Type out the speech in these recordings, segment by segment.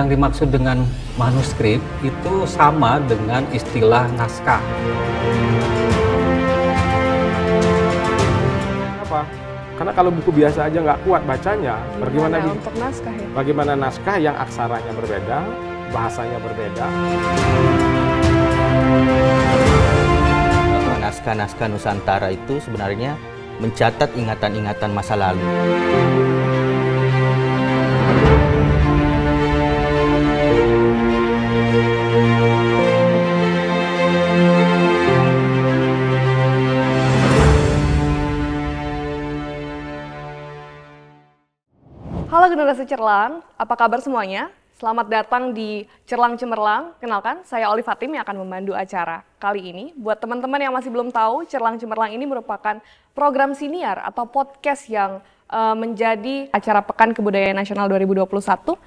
yang dimaksud dengan manuskrip itu sama dengan istilah naskah. Apa? Karena kalau buku biasa aja nggak kuat bacanya, Gimana bagaimana untuk naskah ya? Bagaimana naskah yang aksaranya berbeda, bahasanya berbeda. Naskah-naskah Nusantara itu sebenarnya mencatat ingatan-ingatan masa lalu. Generasi Cerlang, apa kabar semuanya? Selamat datang di Cerlang Cemerlang. Kenalkan, saya Oli Fatim yang akan memandu acara kali ini. Buat teman-teman yang masih belum tahu, Cerlang Cemerlang ini merupakan program senior atau podcast yang uh, menjadi acara Pekan Kebudayaan Nasional 2021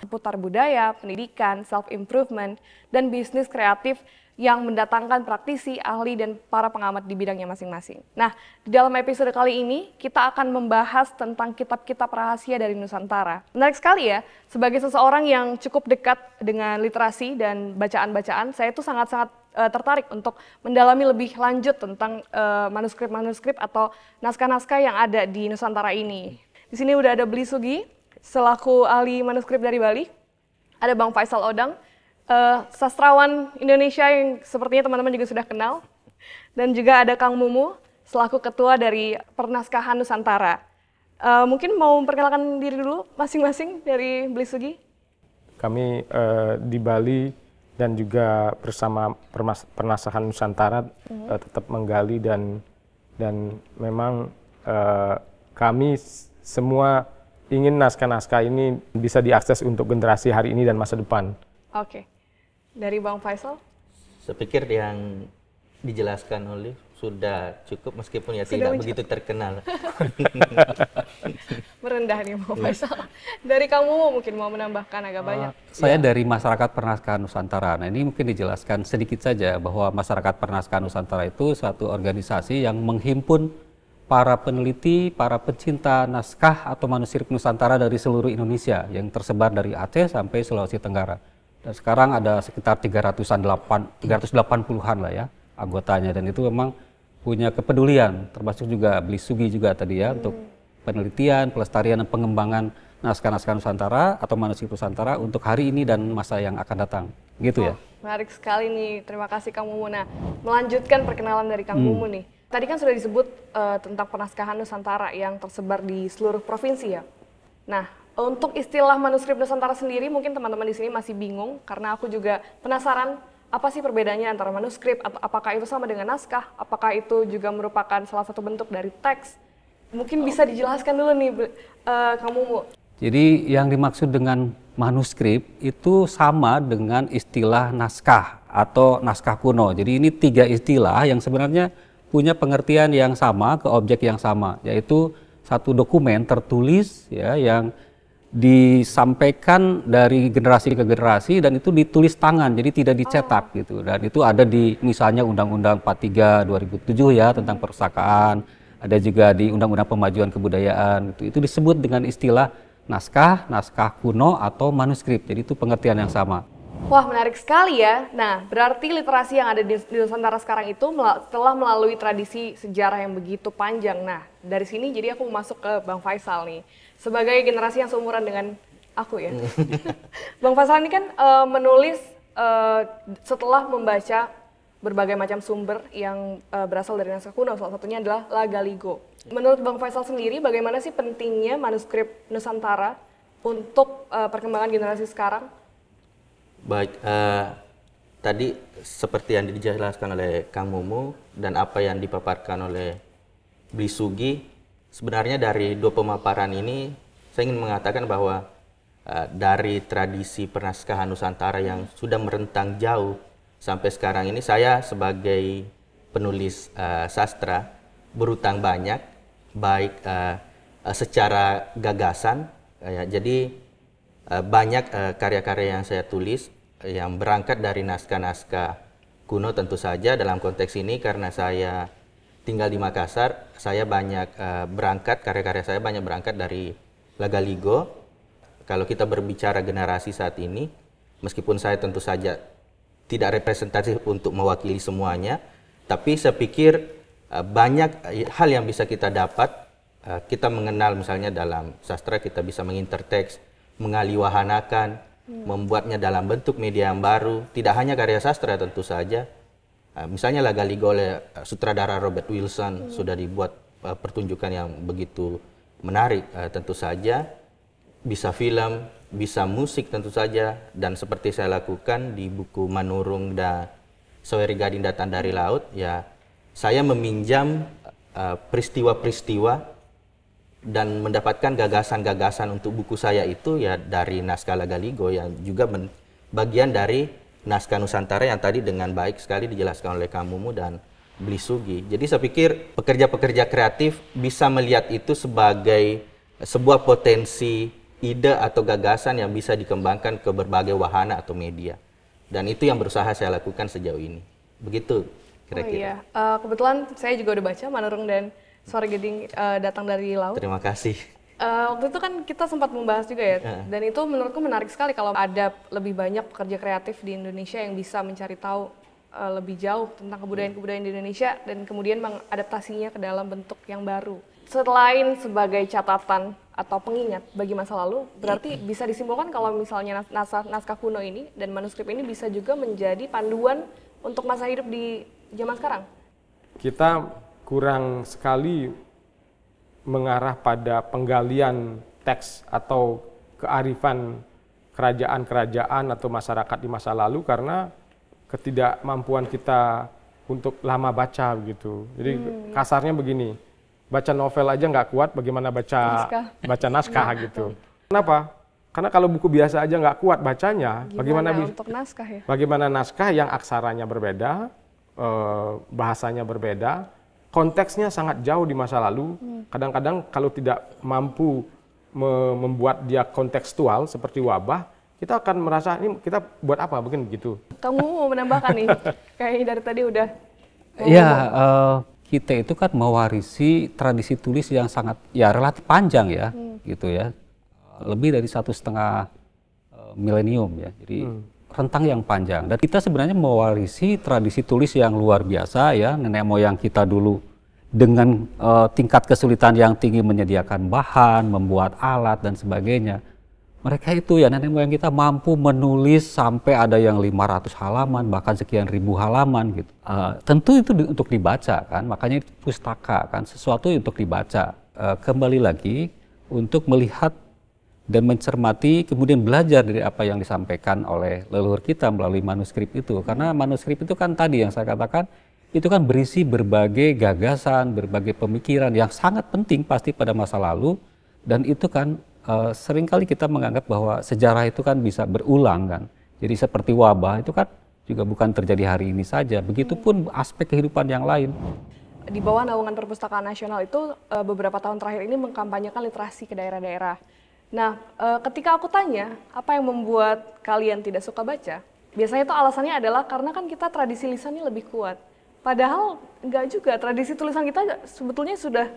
seputar budaya, pendidikan, self-improvement, dan bisnis kreatif yang mendatangkan praktisi, ahli, dan para pengamat di bidangnya masing-masing. Nah, di dalam episode kali ini, kita akan membahas tentang kitab-kitab rahasia dari Nusantara. Menarik sekali ya, sebagai seseorang yang cukup dekat dengan literasi dan bacaan-bacaan, saya itu sangat-sangat uh, tertarik untuk mendalami lebih lanjut tentang eh, manuskrip-manuskrip uh, atau naskah-naskah yang ada di Nusantara ini. Di sini udah ada Beli Sugi, selaku ahli manuskrip dari Bali, ada Bang Faisal Odang, uh, sastrawan Indonesia yang sepertinya teman-teman juga sudah kenal. Dan juga ada Kang Mumu, selaku ketua dari Pernaskahan Nusantara. Uh, mungkin mau memperkenalkan diri dulu masing-masing dari Blisugi. Kami uh, di Bali dan juga bersama Pernaskahan Nusantara mm-hmm. uh, tetap menggali dan dan memang uh, kami semua ingin naskah-naskah ini bisa diakses untuk generasi hari ini dan masa depan. Oke. Okay. Dari Bang Faisal? Saya pikir yang dijelaskan oleh sudah cukup meskipun ya sudah tidak begitu terkenal. Merendah nih Bang Faisal. Dari kamu mungkin mau menambahkan agak uh, banyak. Ah, saya ya. dari masyarakat pernaskahan Nusantara. Nah ini mungkin dijelaskan sedikit saja bahwa masyarakat pernaskahan Nusantara itu suatu organisasi yang menghimpun para peneliti, para pecinta naskah atau manuskrip Nusantara dari seluruh Indonesia yang tersebar dari Aceh sampai Sulawesi Tenggara. Dan sekarang ada sekitar 300 300-an 380-an lah ya anggotanya dan itu memang punya kepedulian termasuk juga beli sugi juga tadi ya hmm. untuk penelitian, pelestarian dan pengembangan naskah-naskah Nusantara atau manusia Nusantara untuk hari ini dan masa yang akan datang. Gitu ya. oh, ya. Menarik sekali nih. Terima kasih Kang Mumu. Nah, melanjutkan perkenalan dari Kang hmm. Mumu nih. Tadi kan sudah disebut uh, tentang penaskahan Nusantara yang tersebar di seluruh provinsi ya. Nah, untuk istilah manuskrip Nusantara sendiri mungkin teman-teman di sini masih bingung karena aku juga penasaran apa sih perbedaannya antara manuskrip atau apakah itu sama dengan naskah? Apakah itu juga merupakan salah satu bentuk dari teks? Mungkin bisa dijelaskan dulu nih uh, kamu Bu. Jadi yang dimaksud dengan manuskrip itu sama dengan istilah naskah atau naskah kuno. Jadi ini tiga istilah yang sebenarnya punya pengertian yang sama ke objek yang sama, yaitu satu dokumen tertulis ya yang disampaikan dari generasi ke generasi dan itu ditulis tangan jadi tidak dicetak oh. gitu dan itu ada di misalnya Undang-Undang 43 2007 ya tentang perusakaan ada juga di Undang-Undang Pemajuan Kebudayaan gitu. itu disebut dengan istilah naskah naskah kuno atau manuskrip jadi itu pengertian yang sama Wah menarik sekali ya. Nah berarti literasi yang ada di, di Nusantara sekarang itu telah melalui tradisi sejarah yang begitu panjang. Nah dari sini jadi aku masuk ke Bang Faisal nih sebagai generasi yang seumuran dengan aku ya. Hmm. Bang Faisal ini kan uh, menulis uh, setelah membaca berbagai macam sumber yang uh, berasal dari naskah kuno, salah satunya adalah La Galigo. Menurut Bang Faisal sendiri, bagaimana sih pentingnya manuskrip Nusantara untuk uh, perkembangan generasi sekarang? Baik, uh, tadi seperti yang dijelaskan oleh Kang Mumu dan apa yang dipaparkan oleh Bli Sugi, sebenarnya dari dua pemaparan ini saya ingin mengatakan bahwa uh, dari tradisi pernaskahan Nusantara yang sudah merentang jauh sampai sekarang ini saya sebagai penulis uh, sastra berutang banyak baik uh, secara gagasan uh, ya, jadi uh, banyak karya karya-karya yang saya tulis yang berangkat dari naskah-naskah kuno tentu saja dalam konteks ini karena saya tinggal di Makassar, saya banyak uh, berangkat, karya-karya saya banyak berangkat dari laga ligo. Kalau kita berbicara generasi saat ini, meskipun saya tentu saja tidak representatif untuk mewakili semuanya, tapi saya pikir uh, banyak eh, hal yang bisa kita dapat. Uh, kita mengenal misalnya dalam sastra kita bisa menginterteks, mengaliwahanakan, hmm. membuatnya dalam bentuk media yang baru, tidak hanya karya sastra tentu saja, Eh, misalnya lah Galigo oleh eh, sutradara Robert Wilson hmm. sudah dibuat uh, pertunjukan yang begitu menarik uh, tentu saja bisa film, bisa musik tentu saja dan seperti saya lakukan di buku Manurung da Soeri Gading Datang dari Laut ya saya meminjam peristiwa-peristiwa uh, dan mendapatkan gagasan-gagasan untuk buku saya itu ya dari naskah Galigo yang juga bagian dari naskah Nusantara yang tadi dengan baik sekali dijelaskan oleh Kamumu dan Beli Sugi. Jadi saya pikir pekerja-pekerja kreatif bisa melihat itu sebagai sebuah potensi ide atau gagasan yang bisa dikembangkan ke berbagai wahana atau media. Dan itu yang berusaha saya lakukan sejauh ini. Begitu kira-kira. Oh, iya. uh, kebetulan saya juga udah baca Manurung dan Suara Geding uh, datang dari laut. Terima kasih. Uh, waktu itu kan kita sempat membahas juga ya, uh. dan itu menurutku menarik sekali kalau ada lebih banyak pekerja kreatif di Indonesia yang bisa mencari tahu uh, lebih jauh tentang kebudayaan-kebudayaan di Indonesia dan kemudian mengadaptasinya ke dalam bentuk yang baru. Selain sebagai catatan atau pengingat bagi masa lalu, berarti iya. bisa disimpulkan kalau misalnya nas naskah kuno ini dan manuskrip ini bisa juga menjadi panduan untuk masa hidup di zaman sekarang. Kita kurang sekali mengarah pada penggalian teks atau kearifan kerajaan-kerajaan atau masyarakat di masa lalu karena ketidakmampuan kita untuk lama baca begitu. Jadi hmm. Iya. kasarnya begini, baca novel aja nggak kuat, bagaimana baca naskah. baca naskah iya, gitu. Kenapa? Karena kalau buku biasa aja nggak kuat bacanya, Gimana bagaimana untuk naskah ya? Bagaimana naskah yang aksaranya berbeda, eh, bahasanya berbeda, konteksnya sangat jauh di masa lalu. Hmm. Kadang-kadang kalau tidak mampu me membuat dia kontekstual seperti wabah, kita akan merasa ini kita buat apa mungkin begitu. Kamu mau menambahkan nih? kayak dari tadi udah. Iya, Ya, uh, kita itu kan mewarisi tradisi tulis yang sangat ya relatif panjang ya, hmm. gitu ya, lebih dari satu setengah uh, milenium ya. Jadi hmm rentang yang panjang dan kita sebenarnya mewarisi tradisi tulis yang luar biasa ya nenek moyang kita dulu dengan uh, tingkat kesulitan yang tinggi menyediakan bahan, membuat alat dan sebagainya. Mereka itu ya nenek moyang kita mampu menulis sampai ada yang 500 halaman bahkan sekian ribu halaman gitu. Uh, tentu itu di, untuk dibaca kan, makanya itu pustaka kan, sesuatu untuk dibaca. Uh, kembali lagi untuk melihat dan mencermati kemudian belajar dari apa yang disampaikan oleh leluhur kita melalui manuskrip itu karena manuskrip itu kan tadi yang saya katakan itu kan berisi berbagai gagasan, berbagai pemikiran yang sangat penting pasti pada masa lalu dan itu kan uh, seringkali kita menganggap bahwa sejarah itu kan bisa berulang kan. Jadi seperti wabah itu kan juga bukan terjadi hari ini saja. Begitupun aspek kehidupan yang lain di bawah naungan Perpustakaan Nasional itu eh, beberapa tahun terakhir ini mengkampanyekan literasi ke daerah-daerah. Nah, e, ketika aku tanya apa yang membuat kalian tidak suka baca, biasanya itu alasannya adalah karena kan kita tradisi lisannya lebih kuat. Padahal nggak juga tradisi tulisan kita sebetulnya sudah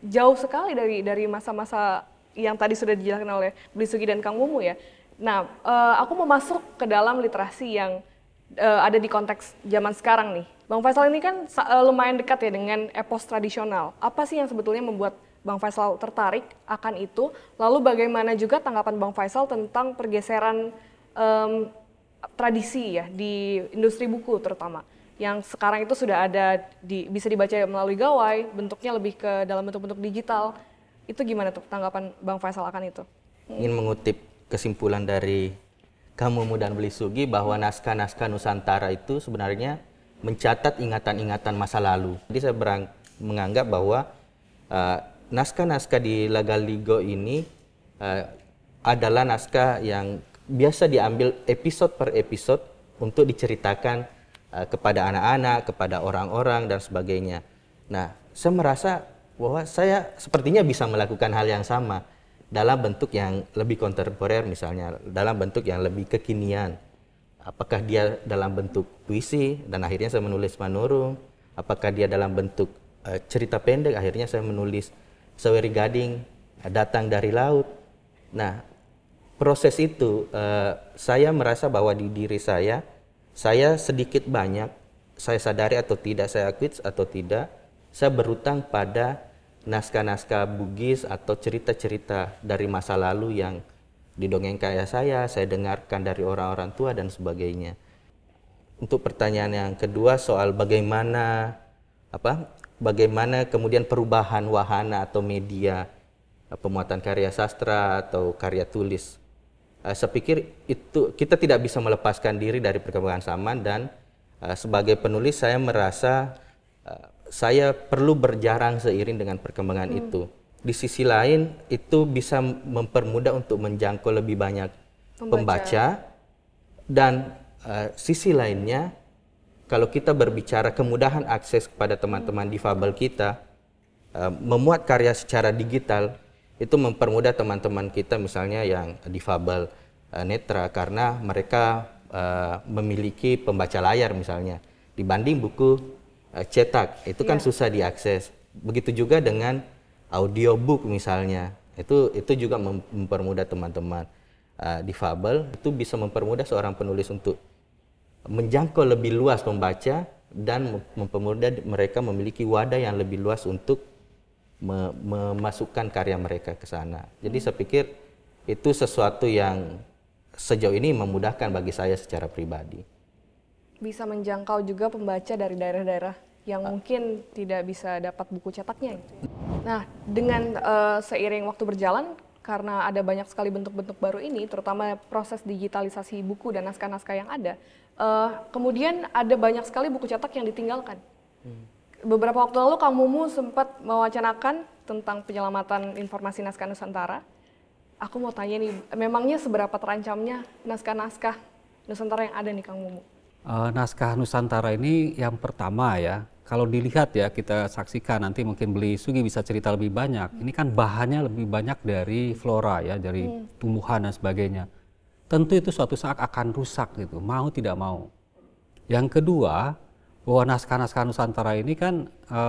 jauh sekali dari dari masa-masa yang tadi sudah dijelaskan oleh Sugi dan Kang Mumu ya. Nah, e, aku mau masuk ke dalam literasi yang e, ada di konteks zaman sekarang nih. Bang Faisal ini kan lumayan dekat ya dengan epos tradisional. Apa sih yang sebetulnya membuat Bang Faisal tertarik akan itu. Lalu bagaimana juga tanggapan Bang Faisal tentang pergeseran um, tradisi ya di industri buku terutama yang sekarang itu sudah ada di, bisa dibaca melalui gawai, bentuknya lebih ke dalam bentuk-bentuk digital. Itu gimana tuh tanggapan Bang Faisal akan itu? Ingin mengutip kesimpulan dari kamu mudah Beli Sugi bahwa naskah-naskah Nusantara itu sebenarnya mencatat ingatan-ingatan masa lalu. Jadi saya berang, menganggap bahwa uh, naskah-naskah di Laga Ligo ini uh, adalah naskah yang biasa diambil episode per episode untuk diceritakan uh, kepada anak-anak, kepada orang-orang dan sebagainya. Nah, saya merasa bahwa saya sepertinya bisa melakukan hal yang sama dalam bentuk yang lebih kontemporer misalnya, dalam bentuk yang lebih kekinian. Apakah dia dalam bentuk puisi dan akhirnya saya menulis manurung, apakah dia dalam bentuk uh, cerita pendek akhirnya saya menulis Saweri Gading datang dari laut. Nah, proses itu uh, saya merasa bahwa di diri saya, saya sedikit banyak, saya sadari atau tidak, saya akui atau tidak, saya berutang pada naskah-naskah Bugis atau cerita-cerita dari masa lalu yang didongeng kayak saya, saya dengarkan dari orang-orang tua dan sebagainya. Untuk pertanyaan yang kedua soal bagaimana apa bagaimana kemudian perubahan wahana atau media eh, pemuatan karya sastra atau karya tulis. Eh, saya pikir itu kita tidak bisa melepaskan diri dari perkembangan zaman dan eh, sebagai penulis saya merasa saya perlu berjarang seiring dengan perkembangan hmm. itu. Di sisi lain itu bisa mempermudah untuk menjangkau lebih banyak pembaca, pembaca dan uh, sisi lainnya kalau kita berbicara kemudahan akses kepada teman-teman difabel kita, uh, memuat karya secara digital itu mempermudah teman-teman kita misalnya yang difabel uh, netra karena mereka uh, memiliki pembaca layar misalnya dibanding buku uh, cetak itu kan yeah. susah diakses. Begitu juga dengan audiobook misalnya itu itu juga mempermudah teman-teman uh, difabel itu bisa mempermudah seorang penulis untuk menjangkau lebih luas pembaca dan mempermudah mereka memiliki wadah yang lebih luas untuk me memasukkan karya mereka ke sana. Jadi saya pikir itu sesuatu yang sejauh ini memudahkan bagi saya secara pribadi. Bisa menjangkau juga pembaca dari daerah-daerah yang mungkin tidak bisa dapat buku cetaknya. Ya? Nah, dengan uh, seiring waktu berjalan, karena ada banyak sekali bentuk-bentuk baru ini, terutama proses digitalisasi buku dan naskah-naskah yang ada, Uh, kemudian ada banyak sekali buku cetak yang ditinggalkan. Hmm. Beberapa waktu lalu Kang Mumu sempat mewacanakan tentang penyelamatan informasi naskah Nusantara. Aku mau tanya nih, memangnya seberapa terancamnya naskah-naskah Nusantara yang ada nih Kang Mumu? Uh, naskah Nusantara ini yang pertama ya, kalau dilihat ya kita saksikan nanti mungkin beli Sugi bisa cerita lebih banyak. Ini kan bahannya lebih banyak dari flora ya, dari hmm. tumbuhan dan sebagainya tentu itu suatu saat akan rusak gitu, mau tidak mau. Yang kedua, bahwa naskah-naskah Nusantara ini kan e,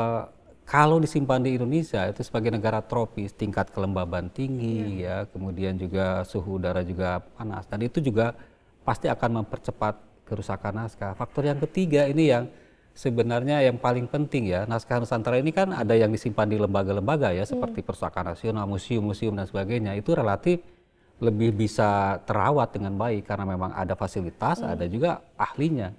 kalau disimpan di Indonesia itu sebagai negara tropis, tingkat kelembaban tinggi yeah. ya, kemudian juga suhu udara juga panas. Dan itu juga pasti akan mempercepat kerusakan naskah. Faktor yang ketiga ini yang sebenarnya yang paling penting ya, naskah Nusantara ini kan ada yang disimpan di lembaga-lembaga ya, iya. seperti Perpustakaan Nasional, museum-museum dan sebagainya. Itu relatif lebih bisa terawat dengan baik karena memang ada fasilitas, hmm. ada juga ahlinya.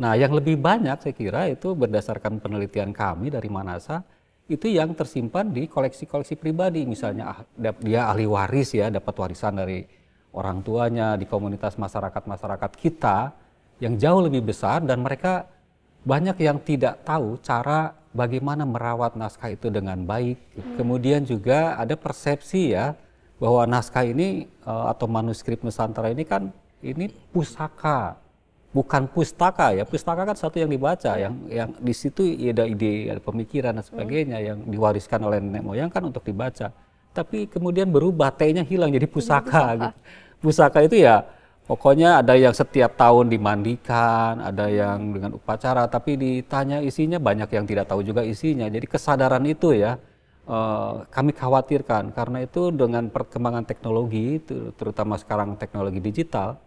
Nah, yang lebih banyak saya kira itu berdasarkan penelitian kami dari Manasa itu yang tersimpan di koleksi-koleksi pribadi, misalnya ah, dia ahli waris ya, dapat warisan dari orang tuanya di komunitas masyarakat-masyarakat kita yang jauh lebih besar dan mereka banyak yang tidak tahu cara bagaimana merawat naskah itu dengan baik. Iya. Kemudian juga ada persepsi ya bahwa naskah ini eh, atau manuskrip Nusantara ini kan ini pusaka bukan pustaka ya pustaka kan satu yang dibaca iya. yang yang di situ ada ide ada pemikiran dan sebagainya hmm. yang diwariskan oleh nenek moyang kan untuk dibaca tapi kemudian berubah T-nya hilang jadi pusaka gitu. pusaka itu ya pokoknya ada yang setiap tahun dimandikan ada hmm. yang dengan upacara tapi ditanya isinya banyak yang tidak tahu juga isinya jadi kesadaran itu ya Eh, kami khawatirkan karena itu dengan perkembangan teknologi terutama sekarang teknologi digital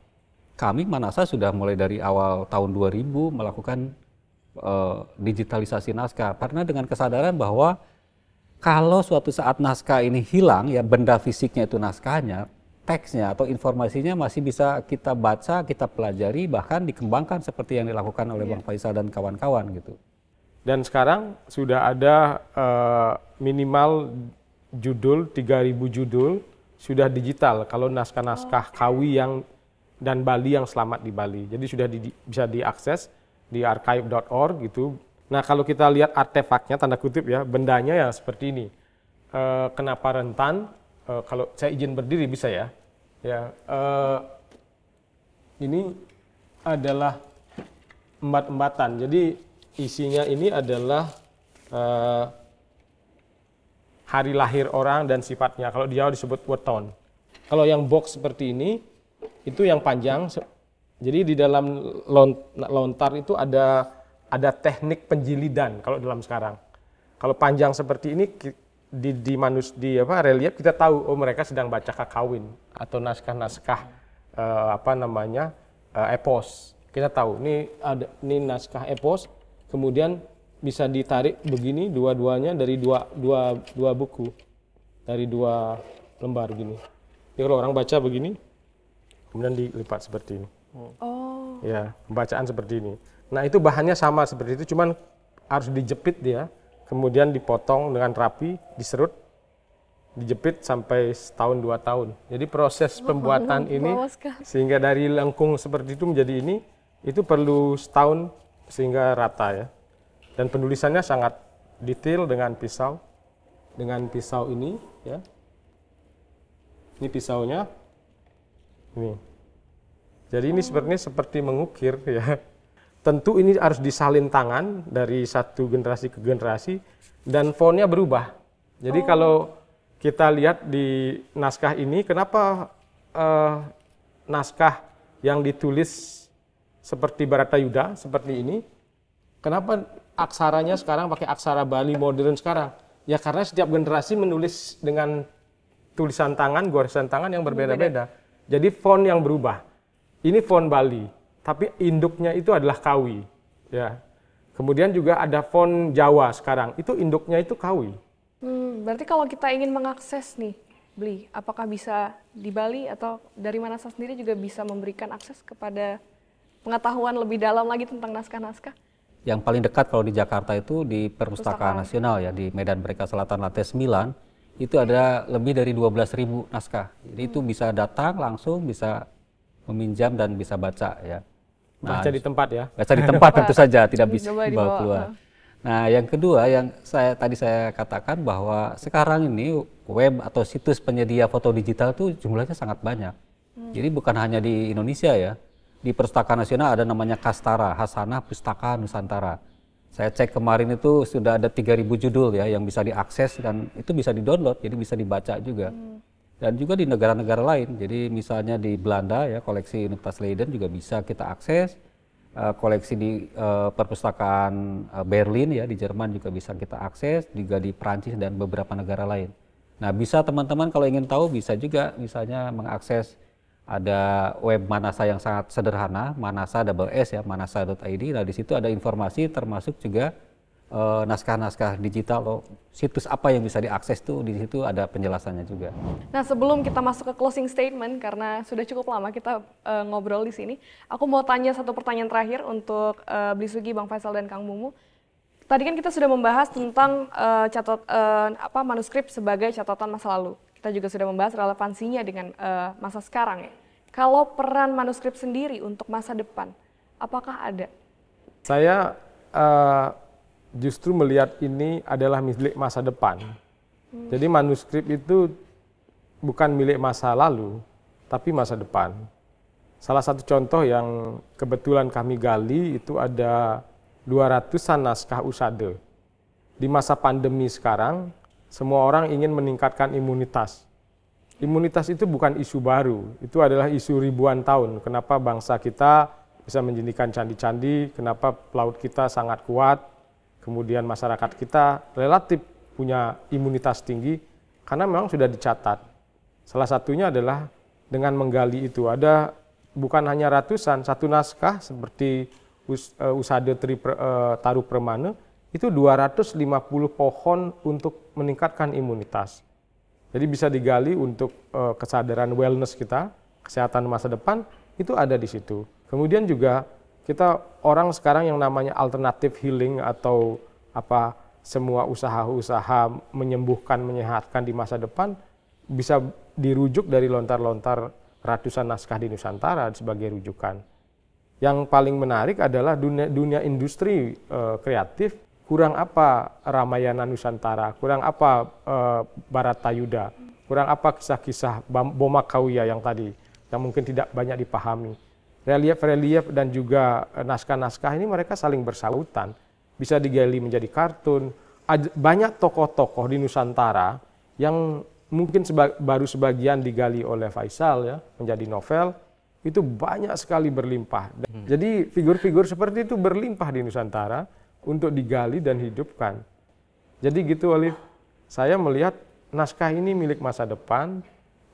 kami Manasa sudah mulai dari awal tahun 2000 melakukan uh, digitalisasi naskah karena dengan kesadaran bahwa kalau suatu saat naskah ini hilang ya benda fisiknya itu naskahnya teksnya atau informasinya masih bisa kita baca, kita pelajari bahkan dikembangkan seperti yang dilakukan oleh yeah. Bang Faisal dan kawan-kawan gitu. Dan sekarang sudah ada uh, minimal judul 3000 judul sudah digital kalau naskah-naskah oh, Kawi yang dan Bali yang selamat di Bali. Jadi sudah di, bisa diakses di archive.org gitu. Nah, kalau kita lihat artefaknya tanda kutip ya, bendanya ya seperti ini. Uh, kenapa rentan? Uh, kalau saya izin berdiri bisa ya. Ya, uh, ini adalah embat-embatan. Jadi isinya ini adalah uh, hari lahir orang dan sifatnya. Kalau di Jawa disebut weton. Kalau yang box seperti ini, itu yang panjang. Jadi di dalam lontar itu ada ada teknik penjilidan kalau dalam sekarang. Kalau panjang seperti ini di di manus di apa relief kita tahu oh mereka sedang baca kakawin atau naskah-naskah eh, apa namanya eh, epos. Kita tahu ini ada ini naskah epos kemudian bisa ditarik begini dua-duanya dari dua, dua, dua buku dari dua lembar gini ya kalau orang baca begini kemudian dilipat seperti ini oh ya pembacaan seperti ini nah itu bahannya sama seperti itu cuman harus dijepit dia kemudian dipotong dengan rapi diserut dijepit sampai setahun dua tahun jadi proses pembuatan ini sehingga dari lengkung seperti itu menjadi ini itu perlu setahun sehingga rata ya. Dan penulisannya sangat detail dengan pisau. Dengan pisau ini ya. Ini pisaunya. Ini. Jadi ini sebenarnya seperti mengukir ya. Tentu ini harus disalin tangan dari satu generasi ke generasi dan fontnya berubah. Jadi oh. kalau kita lihat di naskah ini, kenapa uh, naskah yang ditulis seperti Barata Yuda seperti ini. Kenapa aksaranya sekarang pakai aksara Bali modern sekarang? Ya karena setiap generasi menulis dengan tulisan tangan, goresan tangan yang berbeda-beda. Jadi font yang berubah. Ini font Bali, tapi induknya itu adalah Kawi. Ya. Kemudian juga ada font Jawa sekarang, itu induknya itu Kawi. Hmm, berarti kalau kita ingin mengakses nih beli, apakah bisa di Bali atau dari mana saya sendiri juga bisa memberikan akses kepada pengetahuan lebih dalam lagi tentang naskah-naskah? Yang paling dekat kalau di Jakarta itu di Perpustakaan Pustakaan. Nasional ya di Medan Merdeka Selatan lantai 9 itu ada lebih dari 12.000 naskah. Jadi hmm. itu bisa datang langsung bisa meminjam dan bisa baca ya. Nah, baca di tempat ya. Baca di tempat tentu saja tidak bisa dibawa keluar. Nah, yang kedua yang saya tadi saya katakan bahwa sekarang ini web atau situs penyedia foto digital itu jumlahnya sangat banyak. Hmm. Jadi bukan hanya di Indonesia ya di Perpustakaan Nasional ada namanya Kastara, Hasanah Pustaka Nusantara. Saya cek kemarin itu sudah ada 3000 judul ya yang bisa diakses dan itu bisa di download jadi bisa dibaca juga. Hmm. Dan juga di negara-negara lain. Jadi misalnya di Belanda ya koleksi Universitas Leiden juga bisa kita akses. Eh, koleksi di eh, perpustakaan eh, Berlin ya di Jerman juga bisa kita akses, juga di Prancis dan beberapa negara lain. Nah, bisa teman-teman kalau ingin tahu bisa juga misalnya mengakses ada web Manasa yang sangat sederhana, Manasa double S ya, manasa.id. Nah, di situ ada informasi termasuk juga eh, naskah-naskah digital atau situs apa yang bisa diakses tuh di situ ada penjelasannya juga. Nah sebelum kita masuk ke closing statement karena sudah cukup lama kita e, ngobrol di sini, aku mau tanya satu pertanyaan terakhir untuk eh, Bli Blisugi, Bang Faisal dan Kang Mumu. Tadi kan kita sudah membahas tentang e, catat e, apa manuskrip sebagai catatan masa lalu kita juga sudah membahas relevansinya dengan uh, masa sekarang ya. Kalau peran manuskrip sendiri untuk masa depan, apakah ada? Saya uh, justru melihat ini adalah milik masa depan. Hmm. Jadi manuskrip itu bukan milik masa lalu, tapi masa depan. Salah satu contoh yang kebetulan kami gali itu ada 200-an naskah usade. Di masa pandemi sekarang, semua orang ingin meningkatkan imunitas. Imunitas itu bukan isu baru, itu adalah isu ribuan tahun. Kenapa bangsa kita bisa menjadikan candi-candi, kenapa pelaut kita sangat kuat, kemudian masyarakat kita relatif punya imunitas tinggi, karena memang sudah dicatat. Salah satunya adalah dengan menggali itu. Ada bukan hanya ratusan, satu naskah seperti usada eh, Usade Tri eh, Taru Permana, itu 250 pohon untuk meningkatkan imunitas. Jadi bisa digali untuk e, kesadaran wellness kita, kesehatan masa depan itu ada di situ. Kemudian juga kita orang sekarang yang namanya alternatif healing atau apa semua usaha-usaha menyembuhkan, menyehatkan di masa depan bisa dirujuk dari lontar-lontar ratusan naskah di Nusantara sebagai rujukan. Yang paling menarik adalah dunia, dunia industri e, kreatif kurang apa Ramayana Nusantara, kurang apa e, eh, Baratayuda, kurang apa kisah-kisah Boma Kauya yang tadi, yang mungkin tidak banyak dipahami. Relief-relief dan juga eh, naskah-naskah ini mereka saling bersautan, bisa digali menjadi kartun. banyak tokoh-tokoh di Nusantara yang mungkin seba baru sebagian digali oleh Faisal ya menjadi novel, itu banyak sekali berlimpah. Hmm. Jadi figur-figur seperti itu berlimpah di Nusantara untuk digali dan hidupkan. Jadi gitu Alif, saya melihat naskah ini milik masa depan,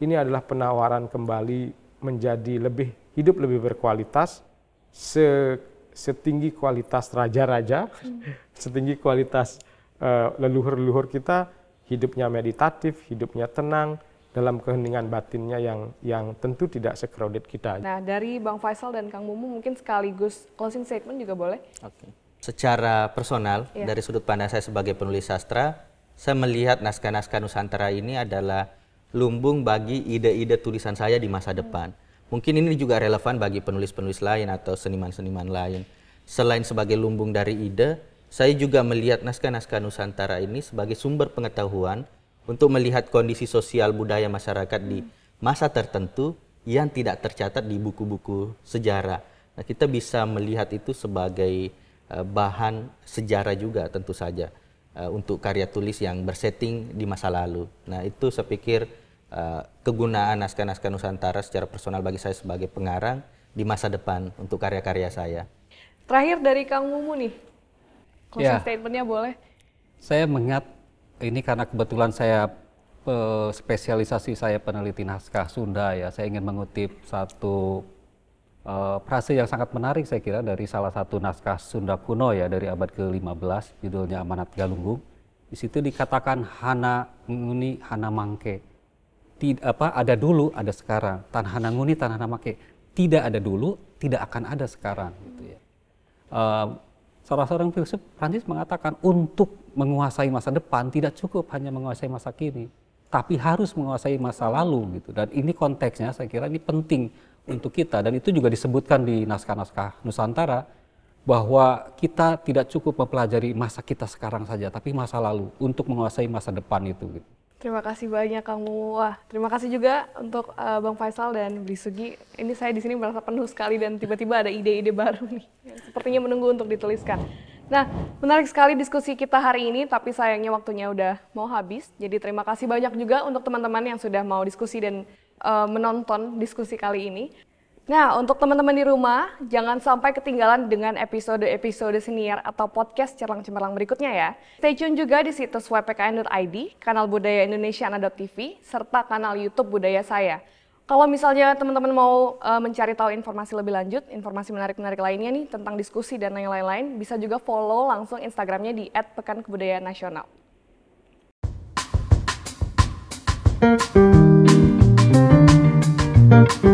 ini adalah penawaran kembali menjadi lebih hidup lebih berkualitas, se, setinggi kualitas raja-raja, hmm. setinggi kualitas eh, leluhur-leluhur kita, hidupnya meditatif, hidupnya tenang, dalam keheningan batinnya yang yang tentu tidak sekrodit kita. Nah, dari Bang Faisal dan Kang Mumu mungkin sekaligus closing statement juga boleh. Oke. Okay secara personal yeah. dari sudut pandang saya sebagai penulis sastra, saya melihat naskah-naskah Nusantara ini adalah lumbung bagi ide-ide tulisan saya di masa depan. Mm. Mungkin ini juga relevan bagi penulis-penulis lain atau seniman-seniman lain. Selain sebagai lumbung dari ide, saya juga melihat naskah-naskah Nusantara ini sebagai sumber pengetahuan untuk melihat kondisi sosial budaya masyarakat mm. di hmm. masa tertentu yang tidak tercatat di buku-buku sejarah. Nah, kita bisa melihat itu sebagai Eh, bahan sejarah juga tentu saja eh, untuk karya tulis yang bersetting di masa lalu. Nah itu saya pikir eh, kegunaan naskah-naskah Nusantara secara personal bagi saya sebagai pengarang di masa depan untuk karya-karya saya. Terakhir dari Kang Mumu nih, closing ya. statementnya boleh? Saya mengingat ini karena kebetulan saya spesialisasi saya peneliti naskah Sunda ya. Saya ingin mengutip satu uh, frase yang sangat menarik saya kira dari salah satu naskah Sunda kuno ya dari abad ke-15 judulnya Amanat Galunggung. Di situ dikatakan hana nguni hana mangke. Tid, apa ada dulu ada sekarang. Tan Hana nguni Tan Hana mangke. Tidak ada dulu, tidak akan ada sekarang gitu ya. Uh, salah seorang filsuf Prancis mengatakan untuk menguasai masa depan tidak cukup hanya menguasai masa kini, tapi harus menguasai masa lalu gitu. Dan ini konteksnya saya kira ini penting untuk kita dan itu juga disebutkan di naskah-naskah Nusantara bahwa kita tidak cukup mempelajari masa kita sekarang saja tapi masa lalu untuk menguasai masa depan itu. Gitu. Terima kasih banyak kamu Wah, terima kasih juga untuk uh, Bang Faisal dan Bli Sugi. Ini saya di sini merasa penuh sekali dan tiba-tiba ada ide-ide baru nih. Sepertinya menunggu untuk dituliskan. Nah, menarik sekali diskusi kita hari ini, tapi sayangnya waktunya udah mau habis. Jadi terima kasih banyak juga untuk teman-teman yang sudah mau diskusi dan uh, menonton diskusi kali ini. Nah, untuk teman-teman di rumah, jangan sampai ketinggalan dengan episode-episode senior atau podcast Cerlang Cemerlang berikutnya ya. Stay tune juga di situs wpkn.id, kanal Budaya Indonesia Anadot TV, serta kanal YouTube Budaya Saya. Kalau misalnya teman-teman mau uh, mencari tahu informasi lebih lanjut, informasi menarik-menarik lainnya nih tentang diskusi dan lain-lain, bisa juga follow langsung Instagramnya di Thank you. Música